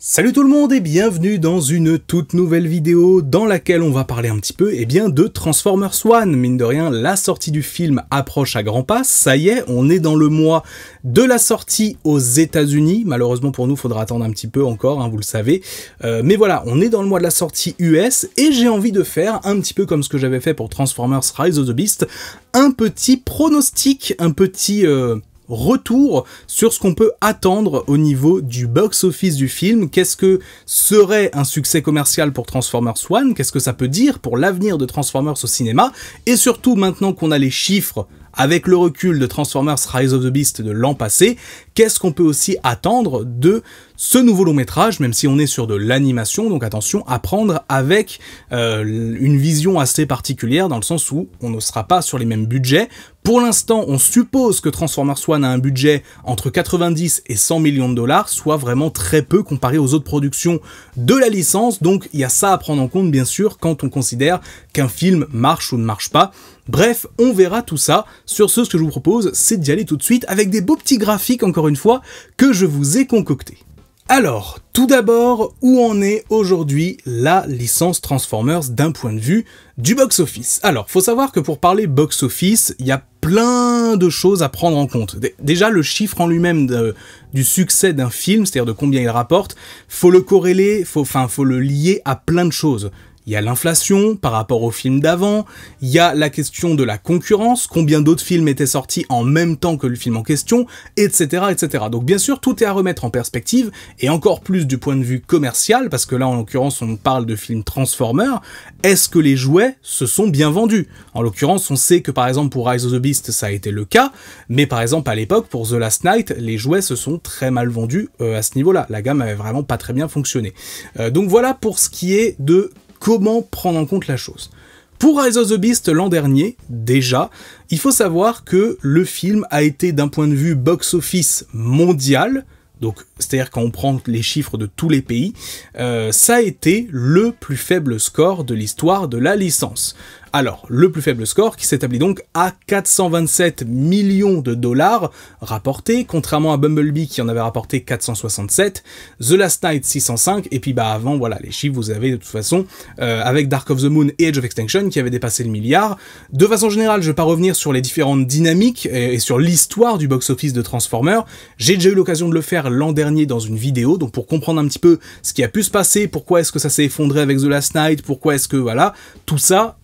Salut tout le monde et bienvenue dans une toute nouvelle vidéo dans laquelle on va parler un petit peu et eh bien, de Transformers One. Mine de rien, la sortie du film approche à grands pas. Ça y est, on est dans le mois de la sortie aux États-Unis. Malheureusement pour nous, faudra attendre un petit peu encore, hein, vous le savez. Euh, mais voilà, on est dans le mois de la sortie US et j'ai envie de faire, un petit peu comme ce que j'avais fait pour Transformers Rise of the Beast, un petit pronostic, un petit... Euh retour sur ce qu'on peut attendre au niveau du box-office du film. Qu'est-ce que serait un succès commercial pour Transformers 1 Qu'est-ce que ça peut dire pour l'avenir de Transformers au cinéma Et surtout, maintenant qu'on a les chiffres avec le recul de Transformers Rise of the Beast de l'an passé, qu'est-ce qu'on peut aussi attendre de ce nouveau long métrage, même si on est sur de l'animation, donc attention à prendre avec euh, une vision assez particulière, dans le sens où on ne sera pas sur les mêmes budgets. Pour l'instant, on suppose que Transformers One a un budget entre 90 et 100 millions de dollars, soit vraiment très peu comparé aux autres productions de la licence, donc il y a ça à prendre en compte bien sûr quand on considère qu'un film marche ou ne marche pas. Bref, on verra tout ça. Sur ce, ce que je vous propose, c'est d'y aller tout de suite avec des beaux petits graphiques, encore une fois, que je vous ai concoctés. Alors, tout d'abord, où en est aujourd'hui la licence Transformers d'un point de vue du box-office Alors, faut savoir que pour parler box-office, il y a plein de choses à prendre en compte. Déjà, le chiffre en lui-même du succès d'un film, c'est-à-dire de combien il rapporte, faut le corréler, faut, enfin, faut le lier à plein de choses. Il y a l'inflation par rapport au film d'avant, il y a la question de la concurrence, combien d'autres films étaient sortis en même temps que le film en question, etc., etc. Donc bien sûr, tout est à remettre en perspective, et encore plus du point de vue commercial, parce que là en l'occurrence on parle de films Transformers, est-ce que les jouets se sont bien vendus En l'occurrence, on sait que par exemple pour Rise of the Beast ça a été le cas, mais par exemple à l'époque pour The Last Night, les jouets se sont très mal vendus euh, à ce niveau-là. La gamme avait vraiment pas très bien fonctionné. Euh, donc voilà pour ce qui est de comment prendre en compte la chose. Pour Rise of the Beast l'an dernier, déjà, il faut savoir que le film a été d'un point de vue box-office mondial, donc c'est-à-dire quand on prend les chiffres de tous les pays, euh, ça a été le plus faible score de l'histoire de la licence. Alors, le plus faible score qui s'établit donc à 427 millions de dollars rapportés, contrairement à Bumblebee qui en avait rapporté 467, The Last Night 605, et puis bah avant, voilà, les chiffres, vous avez de toute façon, euh, avec Dark of the Moon et Edge of Extinction qui avaient dépassé le milliard. De façon générale, je vais pas revenir sur les différentes dynamiques et, sur l'histoire du box-office de Transformers. J'ai déjà eu l'occasion de le faire l'an dernier dans une vidéo, donc pour comprendre un petit peu ce qui a pu se passer, pourquoi est-ce que ça s'est effondré avec The Last Night, pourquoi est-ce que, voilà, tout ça,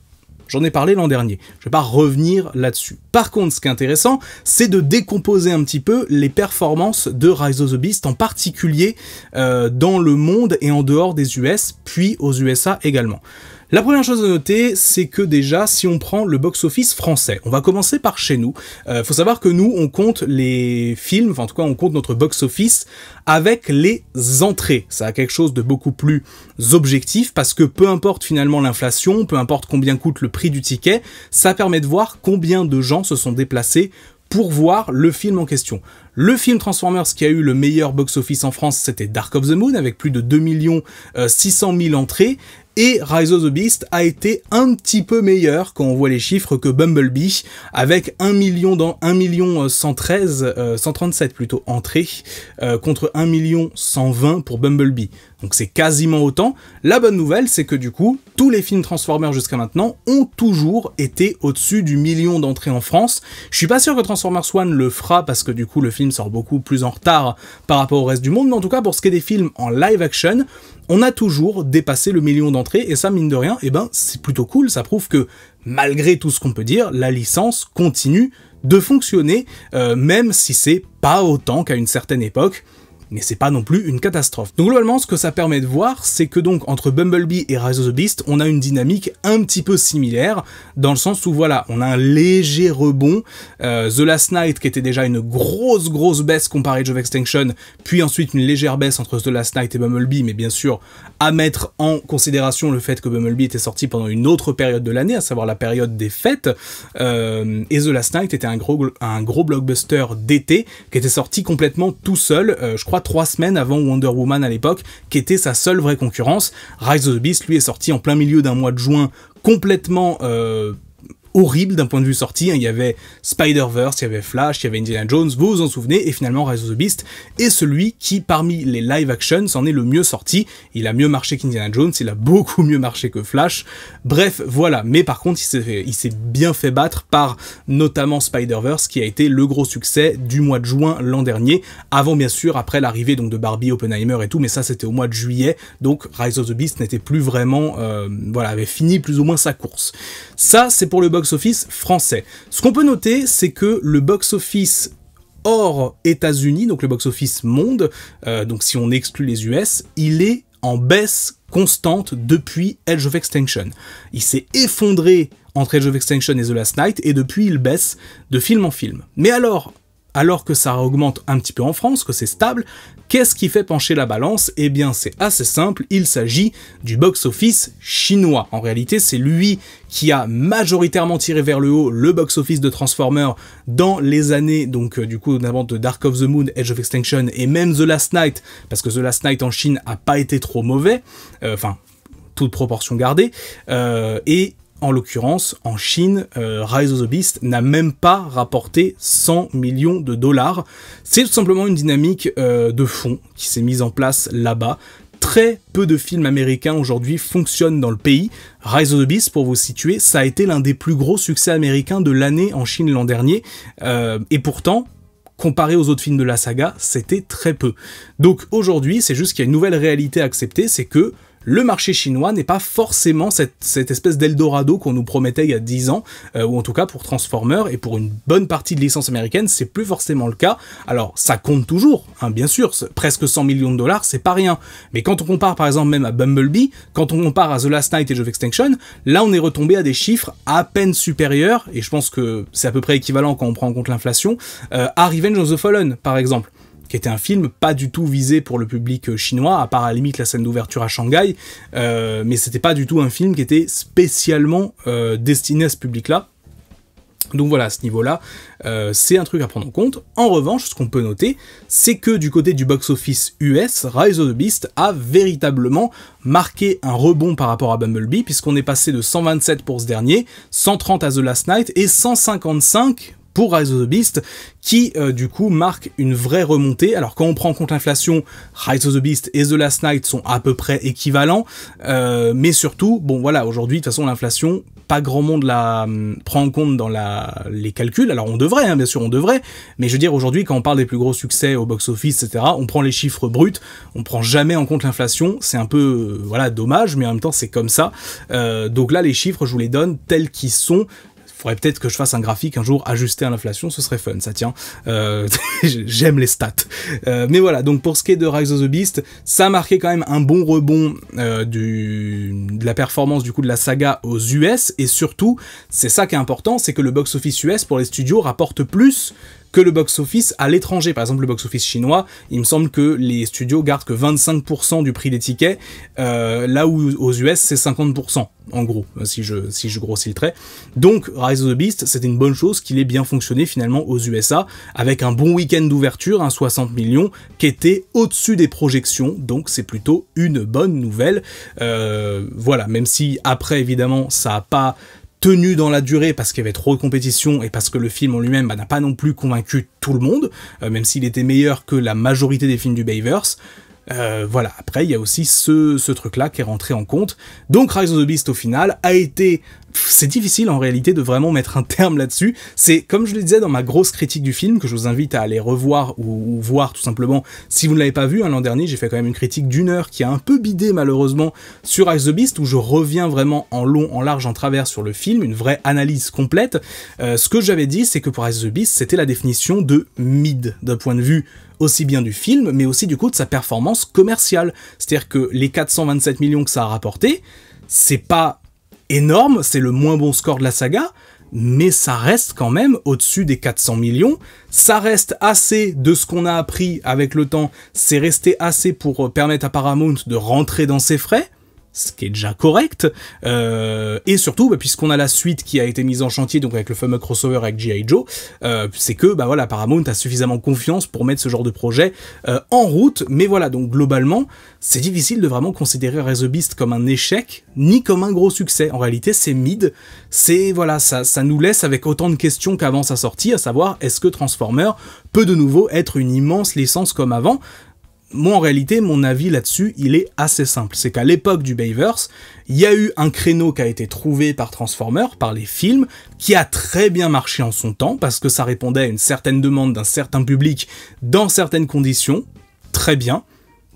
J'en ai parlé l'an dernier, je vais pas revenir là-dessus. Par contre, ce qui est intéressant, c'est de décomposer un petit peu les performances de Rise of the Beast, en particulier euh, dans le monde et en dehors des US, puis aux USA également. La première chose à noter, c'est que déjà, si on prend le box-office français, on va commencer par chez nous. Il euh, faut savoir que nous, on compte les films, enfin en tout cas, on compte notre box-office avec les entrées. Ça a quelque chose de beaucoup plus objectif parce que peu importe finalement l'inflation, peu importe combien coûte le prix du ticket, ça permet de voir combien de gens se sont déplacés pour voir le film en question. Le film Transformers qui a eu le meilleur box-office en France, c'était Dark of the Moon, avec plus de 2 600 000 entrées, et Rise of the Beast a été un petit peu meilleur quand on voit les chiffres que Bumblebee avec 1 million dans 1 million 113 euh, 137 euh, plutôt entrées euh, contre 1 million 120 pour Bumblebee. Donc c'est quasiment autant. La bonne nouvelle, c'est que du coup, tous les films Transformers jusqu'à maintenant ont toujours été au-dessus du million d'entrées en France. Je suis pas sûr que Transformers 1 le fera parce que du coup, le film sort beaucoup plus en retard par rapport au reste du monde, mais en tout cas, pour ce qui est des films en live action, on a toujours dépassé le million d'entrées et ça, mine de rien, et eh ben, c'est plutôt cool. Ça prouve que malgré tout ce qu'on peut dire, la licence continue de fonctionner, euh, même si c'est pas autant qu'à une certaine époque mais c'est pas non plus une catastrophe. Donc globalement, ce que ça permet de voir, c'est que donc entre Bumblebee et Rise of the Beast, on a une dynamique un petit peu similaire, dans le sens où voilà, on a un léger rebond. Euh, the Last Night, qui était déjà une grosse grosse baisse comparée à Job Extinction, puis ensuite une légère baisse entre The Last Night et Bumblebee, mais bien sûr à mettre en considération le fait que Bumblebee était sorti pendant une autre période de l'année, à savoir la période des fêtes, euh, et The Last Night était un gros, un gros blockbuster d'été qui était sorti complètement tout seul, euh, je crois trois semaines avant Wonder Woman à l'époque, qui était sa seule vraie concurrence. Rise of the Beast, lui, est sorti en plein milieu d'un mois de juin, complètement euh, horrible d'un point de vue sortie. Hein. Il y avait Spider-Verse, il y avait Flash, il y avait Indiana Jones, vous vous en souvenez, et finalement Rise of the Beast est celui qui, parmi les live actions en est le mieux sorti. Il a mieux marché qu'Indiana Jones, il a beaucoup mieux marché que Flash. Bref, voilà. Mais par contre, il s'est bien fait battre par notamment Spider-Verse, qui a été le gros succès du mois de juin l'an dernier, avant bien sûr, après l'arrivée donc de Barbie, Oppenheimer et tout, mais ça c'était au mois de juillet, donc Rise of the Beast n'était plus vraiment, euh, voilà, avait fini plus ou moins sa course. Ça, c'est pour le box office français. Ce qu'on peut noter, c'est que le box-office hors États-Unis, donc le box-office monde, euh, donc si on exclut les US, il est en baisse constante depuis Edge of Extinction. Il s'est effondré entre Edge of Extinction et The Last Night, et depuis il baisse de film en film. Mais alors, alors que ça augmente un petit peu en France, que c'est stable, qu'est-ce qui fait pencher la balance Eh bien c'est assez simple, il s'agit du box-office chinois. En réalité c'est lui qui a majoritairement tiré vers le haut le box-office de Transformers dans les années, donc euh, du coup d'avant de Dark of the Moon, Edge of Extinction et même The Last Night, parce que The Last Night en Chine a pas été trop mauvais, euh, enfin... toute proportion gardée, euh, et en l'occurrence, en Chine, euh, Rise of the Beast n'a même pas rapporté 100 millions de dollars. C'est tout simplement une dynamique euh, de fond qui s'est mise en place là-bas. Très peu de films américains aujourd'hui fonctionnent dans le pays. Rise of the Beast, pour vous situer, ça a été l'un des plus gros succès américains de l'année en Chine l'an dernier. Euh, et pourtant, comparé aux autres films de la saga, c'était très peu. Donc aujourd'hui, c'est juste qu'il y a une nouvelle réalité à accepter, c'est que le marché chinois n'est pas forcément cette, espèce d'Eldorado qu'on nous promettait il y a 10 ans, euh, ou en tout cas pour Transformers, et pour une bonne partie de licences américaines, c'est plus forcément le cas. Alors, ça compte toujours, hein, bien sûr, presque 100 millions de dollars, c'est pas rien. Mais quand on compare par exemple même à Bumblebee, quand on compare à The Last Night et Age of Extinction, là on est retombé à des chiffres à peine supérieurs, et je pense que c'est à peu près équivalent quand on prend en compte l'inflation, euh, à Revenge of the Fallen, par exemple qui était un film pas du tout visé pour le public euh, chinois, à part à la limite la scène d'ouverture à Shanghai, euh, mais c'était pas du tout un film qui était spécialement euh, destiné à ce public-là. Donc voilà, à ce niveau-là, c'est un truc à prendre en compte. En revanche, ce qu'on peut noter, c'est que du côté du box-office US, Rise of the Beast a véritablement marqué un rebond par rapport à Bumblebee, puisqu'on est passé de 127 pour ce dernier, 130 à The Last Night et 155 pour Rise of the Beast, qui euh, du coup marque une vraie remontée. Alors quand on prend en compte l'inflation, Rise of the Beast et The Last Night sont à peu près équivalents, euh, mais surtout, bon voilà, aujourd'hui de toute façon l'inflation, pas grand monde la hum, prend en compte dans la, les calculs. Alors on devrait, hein, bien sûr on devrait, mais je veux dire aujourd'hui quand on parle des plus gros succès au box-office, etc., on prend les chiffres bruts, on prend jamais en compte l'inflation, c'est un peu euh, voilà dommage, mais en même temps c'est comme ça. donc là les chiffres je vous les donne tels qu'ils sont faudrait peut-être que je fasse un graphique un jour ajusté à l'inflation, ce serait fun, ça tient. Euh, j'aime les stats. Euh, mais voilà, donc pour ce qui est de Rise of the Beast, ça a marqué quand même un bon rebond euh, du, de la performance du coup de la saga aux US, et surtout, c'est ça qui est important, c'est que le box-office US pour les studios rapporte plus que le box-office à l'étranger. Par exemple, le box-office chinois, il me semble que les studios gardent que 25% du prix des tickets, euh, là où aux US c'est 50%, en gros, si je, si je grossis le trait. Donc Rise of the Beast, c'est une bonne chose qu'il ait bien fonctionné finalement aux USA, avec un bon week-end d'ouverture, un hein, 60 millions, qui était au-dessus des projections, donc c'est plutôt une bonne nouvelle. Euh, voilà, même si après évidemment ça n'a pas tenu dans la durée parce qu'il y avait trop de compétition et parce que le film en lui-même bah, n'a pas non plus convaincu tout le monde, euh, même s'il était meilleur que la majorité des films du Bayverse. Euh, voilà, après, il y a aussi ce, truc-là qui est rentré en compte. Donc Rise of the Beast, au final, a été... C'est difficile en réalité de vraiment mettre un terme là-dessus. C'est, comme je le disais dans ma grosse critique du film, que je vous invite à aller revoir ou, voir tout simplement si vous ne l'avez pas vu. Hein, l'an dernier, j'ai fait quand même une critique d'une heure qui a un peu bidé malheureusement sur Rise of the Beast, où je reviens vraiment en long, en large, en travers sur le film, une vraie analyse complète. Euh, ce que j'avais dit, c'est que pour Rise of the Beast, c'était la définition de mid, d'un point de vue aussi bien du film, mais aussi du coup de sa performance commerciale. C'est-à-dire que les 427 millions que ça a rapporté, c'est pas énorme, c'est le moins bon score de la saga, mais ça reste quand même au-dessus des 400 millions. Ça reste assez de ce qu'on a appris avec le temps, c'est resté assez pour euh, permettre à Paramount de rentrer dans ses frais ce qui est déjà correct. Euh, et surtout, bah, puisqu'on a la suite qui a été mise en chantier, donc avec le fameux crossover avec G.I. Joe, euh, c'est que bah voilà, Paramount a suffisamment confiance pour mettre ce genre de projet euh, en route. Mais voilà, donc globalement, c'est difficile de vraiment considérer Rise Beast comme un échec, ni comme un gros succès. En réalité, c'est mid. C'est voilà, ça, ça nous laisse avec autant de questions qu'avant sa sortie, à savoir est-ce que Transformer peut de nouveau être une immense licence comme avant moi, en réalité, mon avis là-dessus, il est assez simple. C'est qu'à l'époque du Bayverse, il y a eu un créneau qui a été trouvé par Transformers, par les films, qui a très bien marché en son temps, parce que ça répondait à une certaine demande d'un certain public dans certaines conditions. Très bien.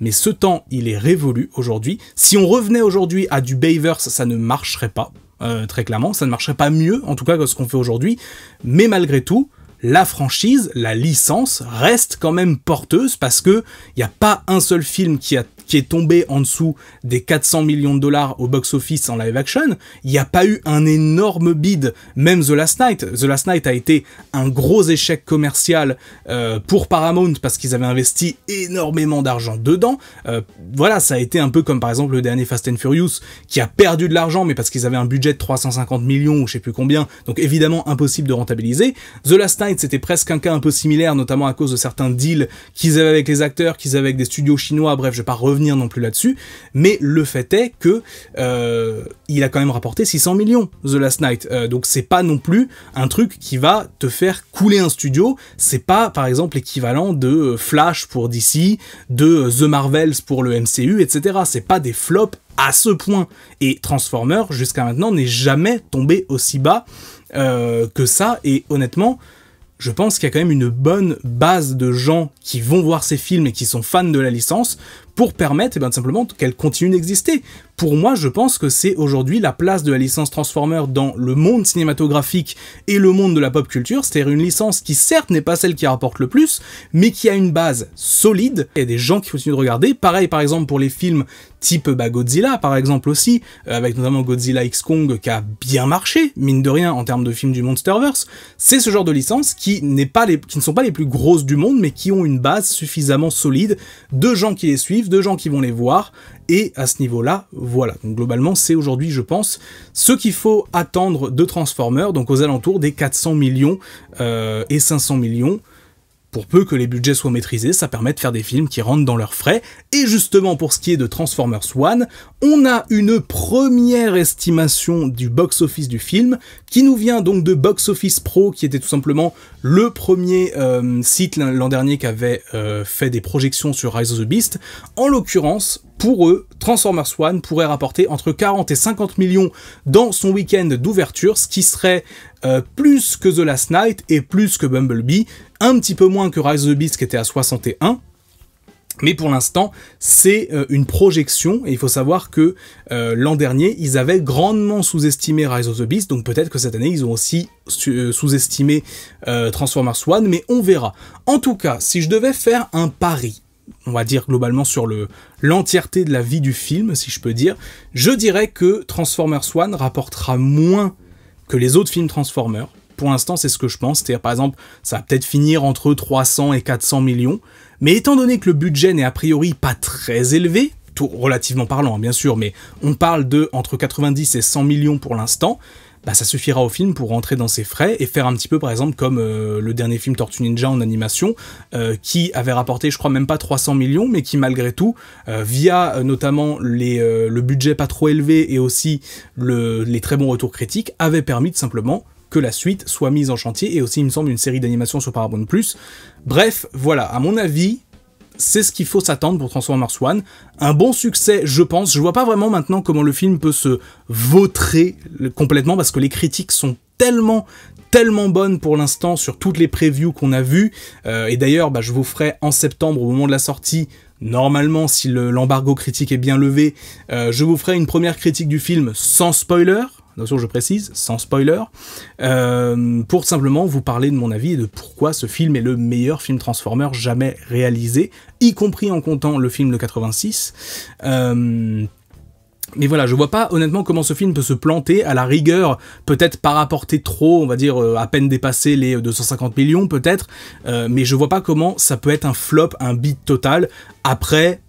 Mais ce temps, il est révolu aujourd'hui. Si on revenait aujourd'hui à du Bayverse, ça ne marcherait pas, euh, très clairement. Ça ne marcherait pas mieux, en tout cas, que ce qu'on fait aujourd'hui. Mais malgré tout, la franchise, la licence reste quand même porteuse parce que il n'y a pas un seul film qui a qui est tombé en dessous des 400 millions de dollars au box-office en live action, il n'y a pas eu un énorme bid. Même The Last Night, The Last Night a été un gros échec commercial euh, pour Paramount parce qu'ils avaient investi énormément d'argent dedans. Euh, voilà, ça a été un peu comme par exemple le dernier Fast and Furious qui a perdu de l'argent mais parce qu'ils avaient un budget de 350 millions ou je sais plus combien, donc évidemment impossible de rentabiliser. The Last Night c'était presque un cas un peu similaire, notamment à cause de certains deals qu'ils avaient avec les acteurs, qu'ils avaient avec des studios chinois, bref, je vais pas revenir non plus là-dessus, mais le fait est que euh, il a quand même rapporté 600 millions The Last Night, euh, donc c'est pas non plus un truc qui va te faire couler un studio. C'est pas par exemple l'équivalent de euh, Flash pour DC, de The Marvels pour le MCU, etc. C'est pas des flops à ce point. Et Transformers jusqu'à maintenant n'est jamais tombé aussi bas que ça. Et honnêtement, je pense qu'il y a quand même une bonne base de gens qui vont voir ces films et qui sont fans de la licence pour permettre eh bien, simplement qu'elle continue d'exister. Pour moi, je pense que c'est aujourd'hui la place de la licence Transformer dans le monde cinématographique et le monde de la pop culture, c'est-à-dire une licence qui certes n'est pas celle qui rapporte le plus, mais qui a une base solide, il y a des gens qui continuent de regarder, pareil par exemple pour les films type bah, Godzilla par exemple aussi, euh, avec notamment Godzilla X Kong qui a bien marché, mine de rien, en termes de films du Monsterverse, c'est ce genre de licence qui, pas qui ne sont pas les plus grosses du monde, mais qui ont une base suffisamment solide de gens qui les suivent, de gens qui vont les voir. Et à ce niveau-là, voilà. Donc globalement, c'est aujourd'hui, je pense, ce qu'il faut attendre de Transformers, donc aux alentours des 400 millions euh, et 500 millions pour peu que les budgets soient maîtrisés, ça permet de faire des films qui rentrent dans leurs frais. Et justement, pour ce qui est de Transformers 1, on a une première estimation du box-office du film, qui nous vient donc de Box Office Pro, qui était tout simplement le premier euh, site l'an dernier qui avait euh, fait des projections sur Rise of the Beast. En l'occurrence, pour eux, Transformers One pourrait rapporter entre 40 et 50 millions dans son week-end d'ouverture, ce qui serait euh, plus que The Last Night et plus que Bumblebee, un petit peu moins que Rise of the Beast qui était à 61, mais pour l'instant, c'est euh, une projection, et il faut savoir que euh, l'an dernier, ils avaient grandement sous-estimé Rise of the Beast, donc peut-être que cette année, ils ont aussi sous-estimé Transformers One, mais on verra. En tout cas, si je devais faire un pari, on va dire globalement sur l'entièreté de la vie du film, si je peux dire, je dirais que Transformers 1 rapportera moins que les autres films Transformers. Pour l'instant, c'est ce que je pense. C'est-à-dire, par exemple, ça va peut-être finir entre 300 et 400 millions. Mais étant donné que le budget n'est a priori pas très élevé, relativement parlant, hein, bien sûr, mais on parle de entre 90 et 100 millions pour l'instant, bah, ça suffira au film pour rentrer dans ses frais et faire un petit peu, par exemple, comme euh, le dernier film Tortue Ninja en animation, euh, qui avait rapporté, je crois, même pas 300 millions, mais qui, malgré tout, euh, via notamment les, le budget pas trop élevé et aussi les très bons retours critiques, avait permis de simplement que la suite soit mise en chantier et aussi, il me semble, une série d'animation sur Paramount+. Bref, voilà, à mon avis, c'est ce qu'il faut s'attendre pour Transformers One, Un bon succès, je pense. Je vois pas vraiment maintenant comment le film peut se vautrer complètement parce que les critiques sont tellement tellement bonnes pour l'instant sur toutes les previews qu'on a vues. Euh, et d'ailleurs, bah, je vous ferai en septembre, au moment de la sortie, normalement, si l'embargo critique est bien levé, euh, je vous ferai une première critique du film sans spoiler attention je précise, sans spoiler, euh, pour simplement vous parler de mon avis et de pourquoi ce film est le meilleur film Transformer jamais réalisé, y compris en comptant le film de 86. Euh, mais voilà, je vois pas honnêtement comment ce film peut se planter, à la rigueur, peut-être pas rapporter trop, on va dire euh, à peine dépasser les 250 millions peut-être, mais je vois pas comment ça peut être un flop, un beat total. Après,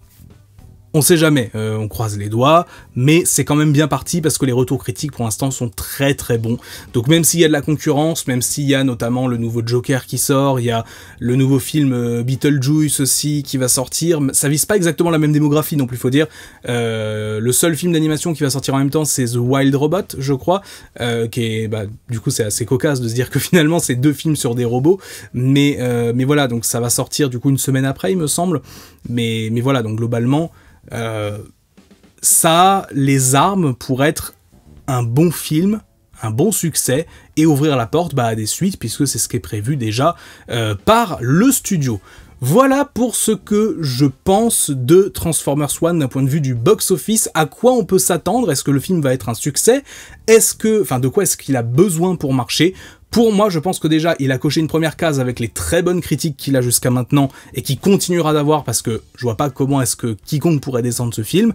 on sait jamais, euh, on croise les doigts, mais c'est quand même bien parti parce que les retours critiques pour l'instant sont très très bons. Donc même s'il y a de la concurrence, même s'il y a notamment le nouveau Joker qui sort, il y a le nouveau film euh, Beetlejuice aussi qui va sortir, ça vise pas exactement la même démographie non plus, faut dire. Euh, le seul film d'animation qui va sortir en même temps, c'est The Wild Robot, je crois, qui est, bah, du coup c'est assez cocasse de se dire que finalement c'est deux films sur des robots, mais, mais voilà, donc ça va sortir du coup une semaine après il me semble, mais, mais voilà, donc globalement... Euh, ça les armes pour être un bon film, un bon succès et ouvrir la porte bah, à des suites puisque c'est ce qui est prévu déjà euh, par le studio. Voilà pour ce que je pense de Transformers 1 d'un point de vue du box-office. À quoi on peut s'attendre Est-ce que le film va être un succès Est-ce que, enfin, de quoi est-ce qu'il a besoin pour marcher pour moi, je pense que déjà, il a coché une première case avec les très bonnes critiques qu'il a jusqu'à maintenant et qui continuera d'avoir parce que je vois pas comment est-ce que quiconque pourrait descendre ce film.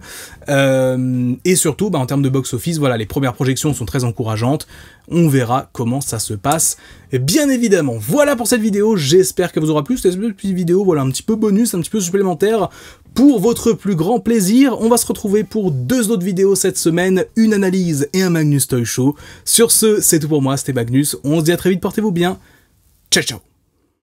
Euh, et surtout, bah, en termes de box-office, voilà, les premières projections sont très encourageantes. On verra comment ça se passe. Et bien évidemment, voilà pour cette vidéo. J'espère qu'elle vous aura plu. C'était une petite vidéo, voilà, un petit peu bonus, un petit peu supplémentaire pour votre plus grand plaisir, on va se retrouver pour deux autres vidéos cette semaine, une analyse et un Magnus Toy Show. Sur ce, c'est tout pour moi, c'était Magnus, on se dit à très vite, portez-vous bien, ciao ciao